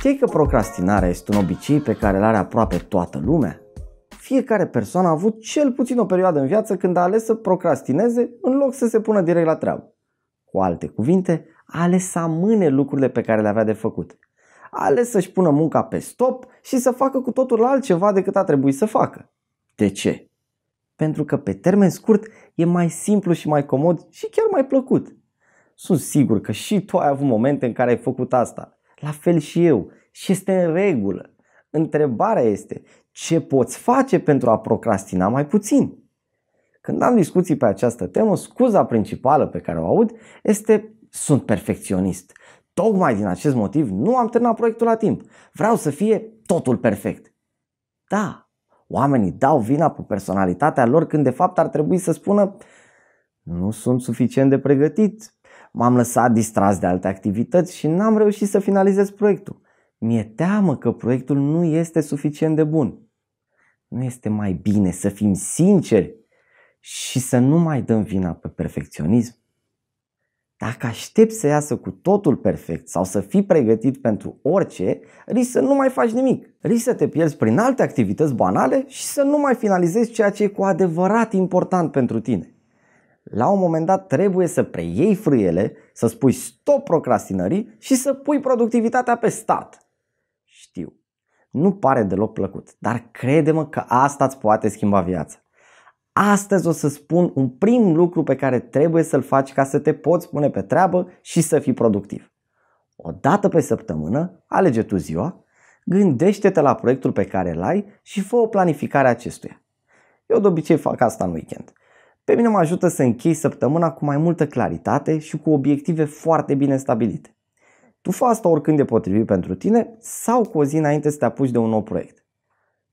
Știi că procrastinarea este un obicei pe care îl are aproape toată lumea? Fiecare persoană a avut cel puțin o perioadă în viață când a ales să procrastineze în loc să se pună direct la treabă. Cu alte cuvinte, a ales să amâne lucrurile pe care le avea de făcut. A ales să-și pună munca pe stop și să facă cu totul altceva decât a trebuit să facă. De ce? Pentru că pe termen scurt e mai simplu și mai comod și chiar mai plăcut. Sunt sigur că și tu ai avut momente în care ai făcut asta – la fel și eu și este în regulă. Întrebarea este ce poți face pentru a procrastina mai puțin? Când am discuții pe această temă, scuza principală pe care o aud este sunt perfecționist. Tocmai din acest motiv nu am terminat proiectul la timp. Vreau să fie totul perfect. Da, oamenii dau vina pe personalitatea lor când de fapt ar trebui să spună nu sunt suficient de pregătit, m-am lăsat distras de alte activități și n-am reușit să finalizez proiectul. Mi-e teamă că proiectul nu este suficient de bun. Nu este mai bine să fim sinceri și să nu mai dăm vina pe perfecționism? Dacă aștepți să iasă cu totul perfect sau să fii pregătit pentru orice, risci să nu mai faci nimic. Risci să te pierzi prin alte activități banale și să nu mai finalizezi ceea ce e cu adevărat important pentru tine la un moment dat trebuie să preiei frâiele, să spui stop procrastinării și să pui productivitatea pe stat. Știu, nu pare deloc plăcut, dar crede-mă că asta îți poate schimba viața. Astăzi o să spun un prim lucru pe care trebuie să-l faci ca să te poți pune pe treabă și să fii productiv. O dată pe săptămână, alege tu ziua, gândește-te la proiectul pe care îl ai și fă o planificare a acestuia. Eu de obicei fac asta în weekend pe mine mă ajută să închei săptămâna cu mai multă claritate și cu obiective foarte bine stabilite. Tu fă asta oricând e potrivit pentru tine sau cu o zi înainte să te apuci de un nou proiect.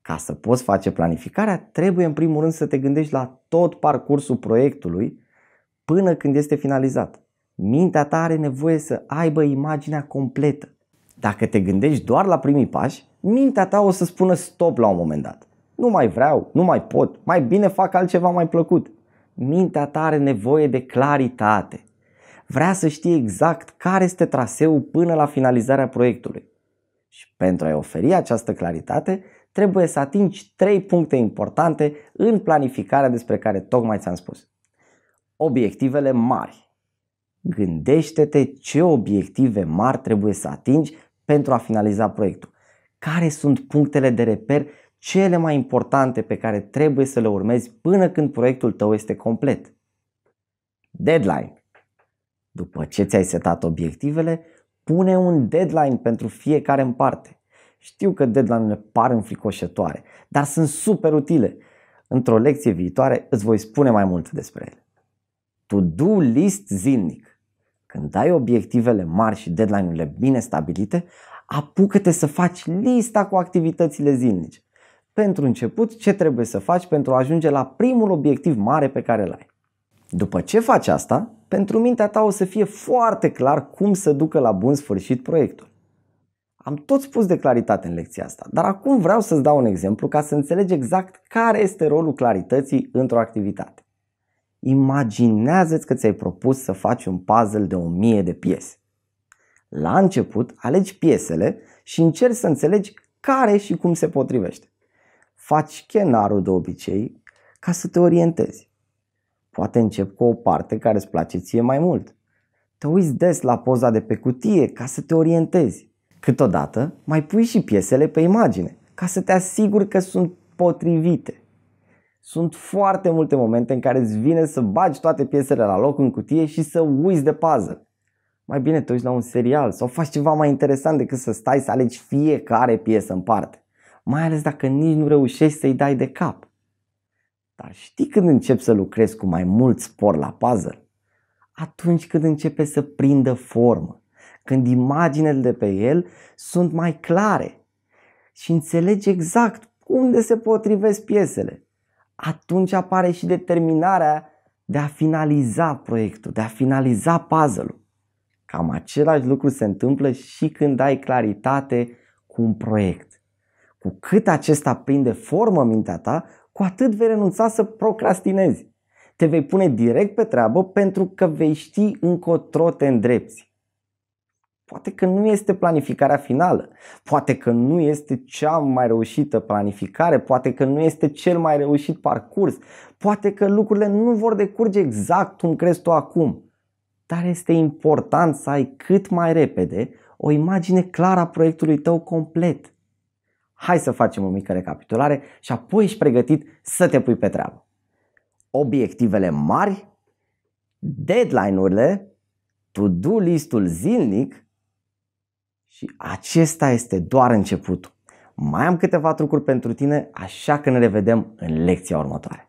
Ca să poți face planificarea, trebuie în primul rând să te gândești la tot parcursul proiectului până când este finalizat. Mintea ta are nevoie să aibă imaginea completă. Dacă te gândești doar la primii pași, mintea ta o să spună stop la un moment dat. Nu mai vreau, nu mai pot, mai bine fac altceva mai plăcut mintea ta are nevoie de claritate. Vrea să știe exact care este traseul până la finalizarea proiectului. Și pentru a-i oferi această claritate, trebuie să atingi trei puncte importante în planificarea despre care tocmai ți-am spus. Obiectivele mari. Gândește-te ce obiective mari trebuie să atingi pentru a finaliza proiectul. Care sunt punctele de reper cele mai importante pe care trebuie să le urmezi până când proiectul tău este complet. Deadline. După ce ți-ai setat obiectivele, pune un deadline pentru fiecare în parte. Știu că deadline-urile par înfricoșătoare, dar sunt super utile. Într-o lecție viitoare îți voi spune mai multe despre ele. To-do list zilnic. Când ai obiectivele mari și deadline-urile bine stabilite, apucă-te să faci lista cu activitățile zilnice pentru început ce trebuie să faci pentru a ajunge la primul obiectiv mare pe care îl ai. După ce faci asta, pentru mintea ta o să fie foarte clar cum să ducă la bun sfârșit proiectul. Am tot spus de claritate în lecția asta, dar acum vreau să-ți dau un exemplu ca să înțelegi exact care este rolul clarității într-o activitate. Imaginează-ți că ți-ai propus să faci un puzzle de 1000 de piese. La început, alegi piesele și încerci să înțelegi care și cum se potrivește faci chenarul de obicei ca să te orientezi. Poate încep cu o parte care îți place ție mai mult. Te uiți des la poza de pe cutie ca să te orientezi. Câteodată mai pui și piesele pe imagine ca să te asiguri că sunt potrivite. Sunt foarte multe momente în care îți vine să bagi toate piesele la loc în cutie și să uiți de puzzle. Mai bine te uiți la un serial sau faci ceva mai interesant decât să stai să alegi fiecare piesă în parte mai ales dacă nici nu reușești să-i dai de cap. Dar știi când începi să lucrezi cu mai mult spor la puzzle? Atunci când începe să prindă formă, când imaginele de pe el sunt mai clare și înțelegi exact unde se potrivesc piesele. Atunci apare și determinarea de a finaliza proiectul, de a finaliza puzzle-ul. Cam același lucru se întâmplă și când ai claritate cu un proiect. Cu cât acesta prinde formă mintea ta, cu atât vei renunța să procrastinezi. Te vei pune direct pe treabă pentru că vei ști încotro te îndrepți. Poate că nu este planificarea finală, poate că nu este cea mai reușită planificare, poate că nu este cel mai reușit parcurs, poate că lucrurile nu vor decurge exact cum crezi tu acum. Dar este important să ai cât mai repede o imagine clară a proiectului tău complet hai să facem o mică recapitulare și apoi ești pregătit să te pui pe treabă. Obiectivele mari, deadline-urile, to-do listul zilnic și acesta este doar începutul. Mai am câteva trucuri pentru tine, așa că ne revedem în lecția următoare.